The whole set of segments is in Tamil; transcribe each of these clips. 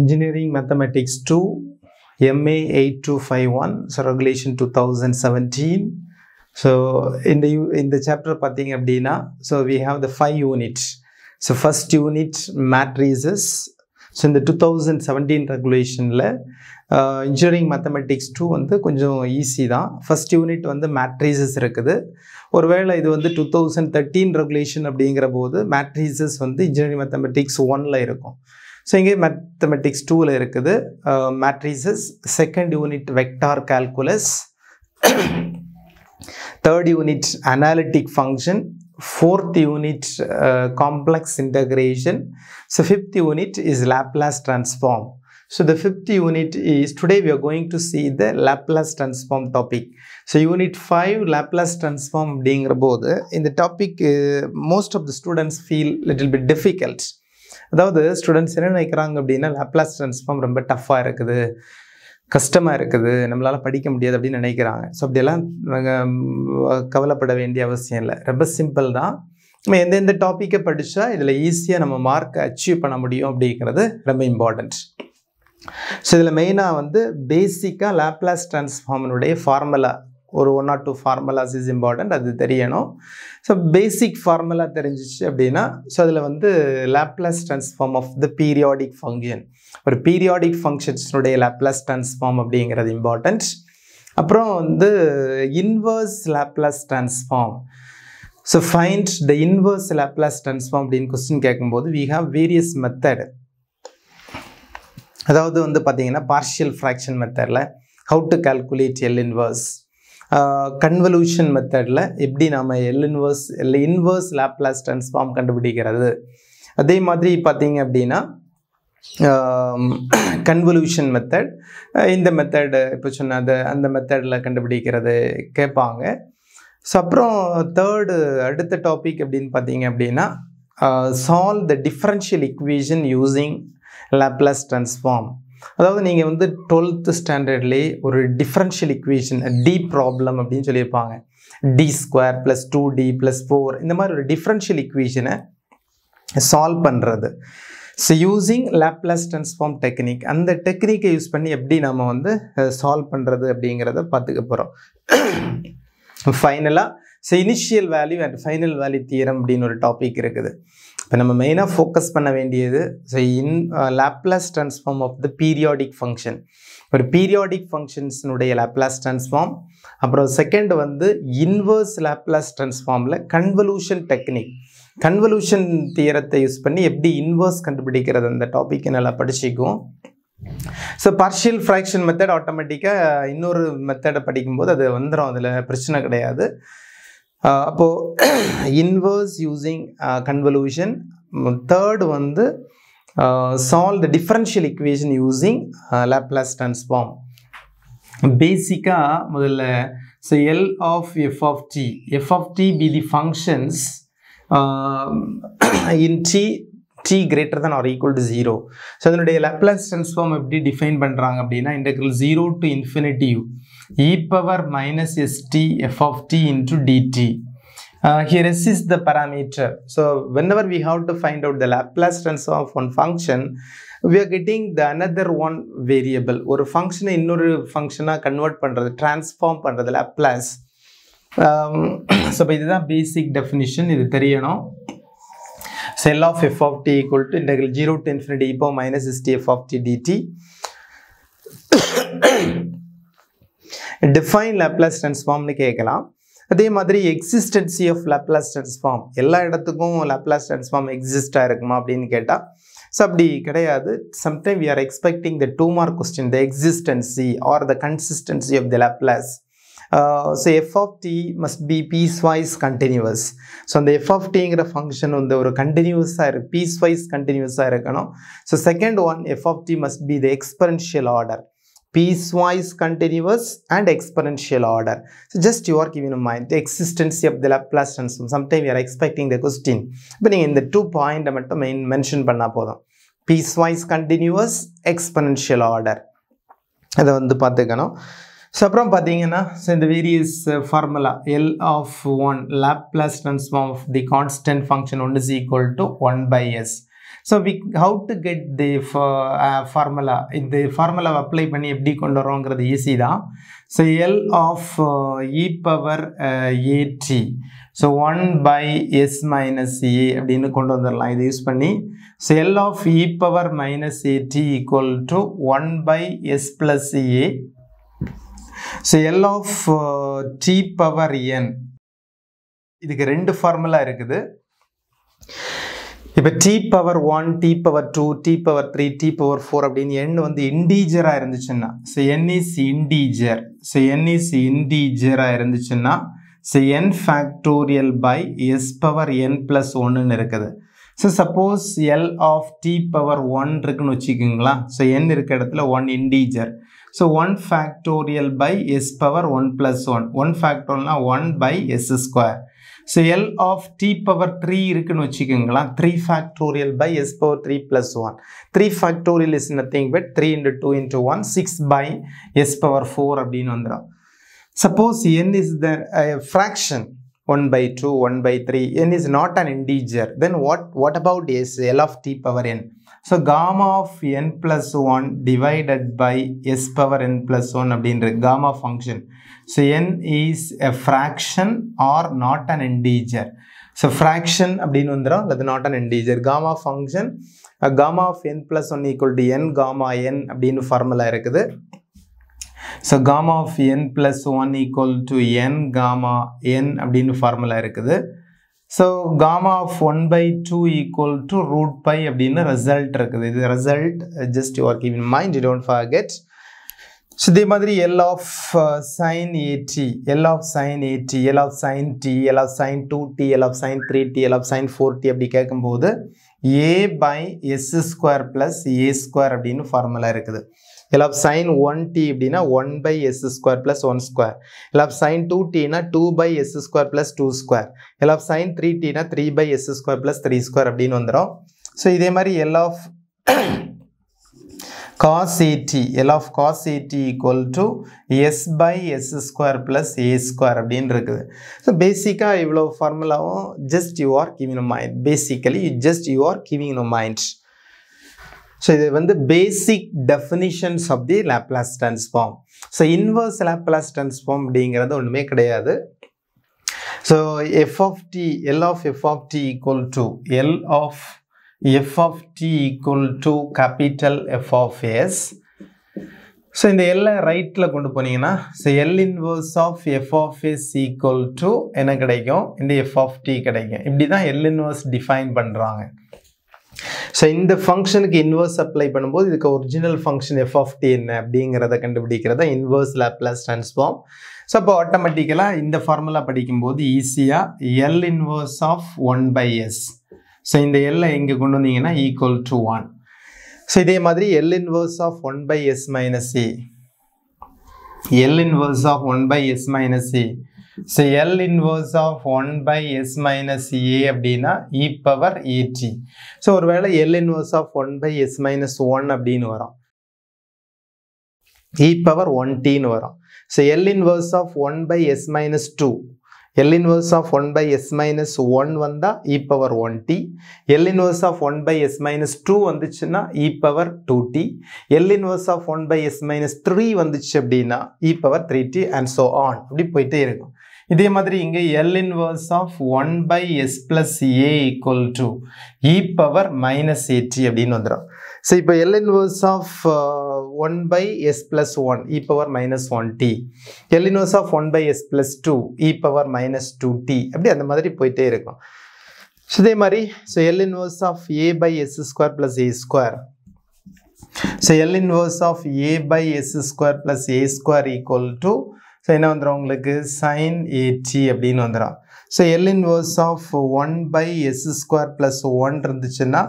Engineering two MA eight two five one so regulation two thousand seventeen so இந்த யூ இந்த chapter பார்த்திங்க அப்படின்னா so we have the five unit so first unit matrices so இந்த டூ தௌசண்ட் செவன்டீன் ரெகுலேஷனில் இன்ஜினியரிங் மேத்தமெட்டிக்ஸ் டூ வந்து கொஞ்சம் ஈஸி தான் ஃபஸ்ட் யூனிட் வந்து மேட்ரிசஸ் இருக்குது ஒருவேளை இது வந்து டூ தௌசண்ட் தேர்ட்டீன் ரெகுலேஷன் அப்படிங்கிற போது மேட்ரிசஸ் வந்து இன்ஜினியரிங் மேத்தமெட்டிக்ஸ் ஒனில் இருக்கும் So, in here mathematics tool is uh, matrices, second unit vector calculus, third unit analytic function, fourth unit uh, complex integration, so fifth unit is Laplace transform. So, the fifth unit is today we are going to see the Laplace transform topic. So, unit 5 Laplace transform being in the topic uh, most of the students feel little bit difficult. அதாவது ஸ்டூடெண்ட்ஸ் என்ன நினைக்கிறாங்க அப்படின்னா லேப்ளாஸ் ட்ரான்ஸ்ஃபார்ம் ரொம்ப டஃப்பாக இருக்குது கஷ்டமாக இருக்குது நம்மளால் படிக்க முடியாது அப்படின்னு நினைக்கிறாங்க ஸோ அப்படியெல்லாம் கவலைப்பட வேண்டிய அவசியம் இல்லை ரொம்ப சிம்பிள் தான் நம்ம எந்தெந்த டாப்பிக்கை படித்தா இதில் ஈஸியாக நம்ம மார்க்கை அச்சீவ் பண்ண முடியும் அப்படிங்கிறது ரொம்ப இம்பார்ட்டண்ட் ஸோ இதில் மெயினாக வந்து பேசிக்காக லேப்ளாஸ் டிரான்ஸ்ஃபார்மனுடைய ஃபார்முலா ஒரு one or two formulas is important அது தெரியணும் ஸோ பேசிக் ஃபார்முலா தெரிஞ்சிச்சு அப்படின்னா ஸோ அதில் வந்து Laplace transform of the periodic function ஒரு பீரியாடிக் ஃபங்க்ஷன்ஸ்னுடைய லேப்லஸ் ட்ரான்ஸ்ஃபார்ம் அப்படிங்கிறது இம்பார்ட்டன்ட் அப்புறம் வந்து inverse Laplace transform so find the inverse Laplace transform அப்படின்னு கொஸ்டின் கேட்கும்போது வி ஹாவ் வேரியஸ் மெத்தட் அதாவது வந்து பார்த்தீங்கன்னா பார்ஷியல் ஃப்ராக்ஷன் மெத்தடில் how to calculate L inverse convolution மெத்தடில் எப்படி நாம் எல் இன்வர்ஸ் இல்லை இன்வர்ஸ் லேப்லாஸ் ட்ரான்ஸ்ஃபார்ம் கண்டுபிடிக்கிறது அதே மாதிரி பார்த்தீங்க அப்படின்னா கன்வல்யூஷன் மெத்தட் இந்த மெத்தடு இப்போ சொன்ன அந்த மெத்தடில் கண்டுபிடிக்கிறது கேட்பாங்க ஸோ அப்புறம் தேர்டு அடுத்த டாபிக் அப்படின்னு பார்த்தீங்க அப்படின்னா solve the differential equation using Laplace transform அதாவது நீங்கள் வந்து டுவெல்த்து ஸ்டாண்டர்ட்லேயே ஒரு டிஃப்ரென்ஷியல் இக்குவேஷன் டி ப்ராப்ளம் அப்படின்னு சொல்லியிருப்பாங்க D square plus two D plus four இந்த மாதிரி ஒரு டிஃப்ரென்ஷியல் இக்குவேஷனை சால்வ் பண்ணுறது so using Laplace transform technique அந்த டெக்னிக்கை யூஸ் பண்ணி எப்படி நம்ம வந்து சால்வ் பண்ணுறது அப்படிங்கிறத பார்த்துக்க போகிறோம் ஃபைனலாக so initial value and final value theorem அப்படின்னு ஒரு டாபிக் இருக்குது இப்போ நம்ம மெயினாக ஃபோக்கஸ் பண்ண வேண்டியது so in Laplace transform of the periodic function ஒரு பீரியாடிக் ஃபங்க்ஷன்ஸினுடைய லேப்லாஸ் ட்ரான்ஸ்ஃபார்ம் அப்புறம் செகண்ட் வந்து இன்வர்ஸ் லேப்லாஸ் ட்ரான்ஸ்ஃபார்மில் கன்வல்யூஷன் டெக்னிக் கன்வல்யூஷன் தியரத்தை யூஸ் பண்ணி எப்படி இன்வர்ஸ் கண்டுபிடிக்கிறது அந்த டாப்பிக்கை நல்லா படிச்சுக்கும் ஸோ பார்ஷியல் ஃப்ராக்ஷன் மெத்தட் ஆட்டோமேட்டிக்காக இன்னொரு மெத்தடை படிக்கும்போது அது வந்துடும் அதில் பிரச்சனை கிடையாது அப்போது இன்வர்ஸ் யூஸிங் கன்வல்யூஷன் தேர்ட் வந்து solve the differential equation using Laplace transform பேசிக்காக முதல்ல so L of f of t f of t be the functions in t t greater than or equal to zero so அதனுடைய லெப்லஸ் ட்ரான்ஸ்ஃபார்ம் எப்படி டிஃபைன் பண்ணுறாங்க அப்படின்னா integral zero to infinity you e power minus s t f of t into d t Uh, here s is the parameter so whenever we have to find out the laplace transform of one function we are getting the another one variable ஒரு ஃபங்க்ஷனை இன்னொரு ஃபங்க்ஷனாக கன்வெர்ட் பண்ணுறது டிரான்ஸ்ஃபார்ம் பண்ணுறது லாப்லாஸ் ஸோ இப்போ இதுதான் பேசிக் டெஃபினிஷன் இது தெரியணும் செல் of f of t equal to integral zero to infinity இப்போ minus sixty f of t d t define Laplace ட்ரான்ஸ்ஃபார்ம்னு கேட்கலாம் அதே மாதிரி எக்ஸிஸ்டன்சி ஆஃப் லேப்லாஸ் ட்ரான்ஸ்ஃபார்ம் எல்லா இடத்துக்கும் லேப்லாஸ் ட்ரான்ஸ்ஃபார்ம் எக்ஸிஸ்டாக இருக்குமா அப்படின்னு கேட்டால் ஸோ அப்படி கிடையாது sometime we are expecting the two mark question the existency or the consistency of the Laplace Uh, so f of t must be piecewise continuous so the f of t ingra function unda or continuous ah piecewise continuous ah irukanum so second one f of t must be the exponential order piecewise continuous and exponential order so just you are keeping in mind the existence of the laplace transform Sometimes we are expecting the question but in the two point mattum main mention panna podum piecewise continuous exponential order adu vandu paathukanum so அப்புறம் பார்த்தீங்கன்னா ஸோ இந்த various formula L of one Laplace transform of the constant function one is equal to one by s so we how to get the formula இந்த ஃபார்முலாவை அப்ளை பண்ணி எப்படி கொண்டு வரோங்கிறது ஈஸி தான் so L of e power a t so one by s minus a அப்படின்னு கொண்டு வந்துடலாம் இது யூஸ் பண்ணி so L of e power minus a t equal to one by S plus a so L of t power n இதுக்கு ரெண்டு ஃபார்முலா இருக்குது இப்போ t power one t power two t power three t power four அப்படின்னு எண் வந்து இண்டீஜராக இருந்துச்சுன்னா so n is integer so n is இண்டீஜராக இருந்துச்சுன்னா so n factorial by s power n plus ஒன்றுன்னு இருக்குது so suppose L of t power one இருக்குன்னு வச்சுக்கோங்களா ஸோ என் இருக்க இடத்துல one integer so one factorial by s power one plus one one ஃபேக்டோரியல்னா one by S square so L of t power three இருக்குன்னு வச்சுக்கோங்களா three factorial by s power three plus one three factorial is nothing but three into two into one six by s power four அப்படின்னு வந்துடும் suppose n is the fraction 1 by 2, 1 by 3, n is not an integer. Then what, what about s, l of t power n? So gamma of n plus 1 divided by s power n plus the gamma function. So n is a fraction or not an integer. So fraction அப்படின்னு வந்துடும் அல்லது not an Gamma gamma function gamma of n n one equal to n gamma n அப்படின்னு ஃபார்முலா இருக்குது so gamma of n plus one equal to n gamma n அப்படின்னு ஃபார்முலா இருக்குது so gamma of one by two equal to root pi அப்படின்னு ரிசல்ட் இருக்குது இது result just your keep in mind you don't forget so இதே மாதிரி L of sine a t L of sine a t L of sine t L of sine two D L of sine three t L of sine four t அப்படி கேட்கும்போது a by s square plus A square அப்படின்னு formula இருக்குது இல்லை சைன் ஒன் டி அப்படின்னா one by square square plus one square இல்லை sine two 2 two by square plus plus two square sin sine three 3 three by square square plus three square அப்படின்னு வந்துடும் ஸோ இதே மாதிரி L cos AT, L of cos AT equal to S by S square plus A square அப்படின்னு இருக்குது ஸோ பேசிக்காக இவ்வளோ ஃபார்முலாவும் just you are giving a mind basically just you are giving a mind so இது வந்து basic definitions of the Laplace transform so inverse Laplace transform அப்படிங்கிறது ஒன்றுமே கிடையாது so f of t L of f of t equal to L of f of t equal to capital f of s so இந்த எல்லை ரைட்டில் கொண்டு போனீங்கன்னா so L inverse of f of s equal to என்ன கிடைக்கும் இந்த எஃப் ஆஃப் டி கிடைக்கும் இப்படி தான் எல் இன்வர்ஸ் டிஃபைன் பண்ணுறாங்க ஸோ இந்த ஃபங்க்ஷனுக்கு இன்வர்ஸ் அப்ளை பண்ணும்போது இதுக்கு original function f of t என்ன அப்படிங்கிறத கண்டுபிடிக்கிறத இன்வர்ஸ் லேப்லஸ் ட்ரான்ஸ்ஃபார்ம் ஸோ அப்போ ஆட்டோமேட்டிக்கலாக இந்த ஃபார்முலா படிக்கும்போது ஈஸியாக L inverse of one by s so இந்த எல்லை இங்கே கொண்டு வந்தீங்கன்னா ஈக்குவல் டு ஒன் ஸோ இதே மாதிரி L inverse of one by s minus c L inverse of one by s minus c so L inverse of one by s minus a அப்படின்னா இ பவர் ஏடி ஸோ ஒருவேளை L inverse of one by s minus one அப்படின்னு வரும் இ பவர் ஒன் டின்னு வரும் so L inverse of one by s minus two L inverse of one by s minus one வந்தால் e power one t inverse of of one by s minus two வந்துச்சுன்னா e power two t of 1 of one by s minus three வந்துச்சு அப்படின்னா e power three t and so on இப்படி போயிட்டே இருக்கும் இதே மாதிரி இங்கே L inverse of one by எஸ் plus A equal to e power minus a t அப்படின்னு வந்துடும் ஸோ இப்போ L inverse of one by S plus one e power minus one t L inverse of one by S plus two e power minus two T அப்படி அந்த மாதிரி போயிட்டே இருக்கும் ஸோ இதே மாதிரி so L inverse of A by S square plus A square so L inverse of A by S square plus A square equal to so என்ன வந்துடும் உங்களுக்கு சைன் ஏடி அப்படின்னு வந்துடும் so L inverse of one by S square plus one இருந்துச்சுன்னா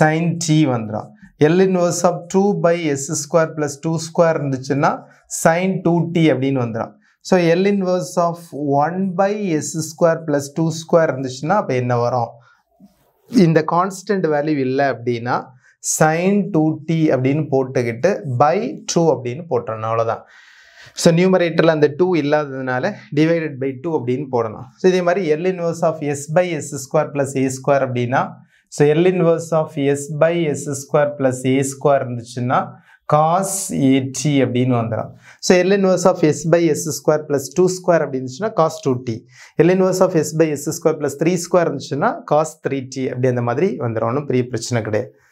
சைன் டி வந்துடும் L inverse of two by S square plus two square இருந்துச்சுன்னா சைன் டூ டி அப்படின்னு வந்துடும் so inverse of of one by square square plus two square இருந்துச்சுன்னா அப்போ என்ன வரும் இந்த கான்ஸ்டன்ட் வேல்யூ இல்லை அப்படின்னா சைன் டூ டி அப்படின்னு போட்டுக்கிட்டு பை அப்படின் அப்படின்னு போட்டுறணும் So, ஸோ நியூமரேட்டரில் அந்த டூ இல்லாததுனால டிவைடட் பை டூ அப்படின்னு போடணும் ஸோ இதே மாதிரி L inverse of S by S square plus A square அப்படின்னா so L inverse of S by S square plus A square இருந்துச்சுன்னா காஸ் ஏடி அப்படின்னு வந்துடும் so L inverse of S by S square plus two square அப்படி இருந்துச்சுன்னா cos two D L inverse of S by S square plus three square இருந்துச்சுன்னா காஸ் த்ரீ டி அப்படி அந்த மாதிரி வந்துடும் ஒன்றும் பெரிய பிரச்சனை கிடையாது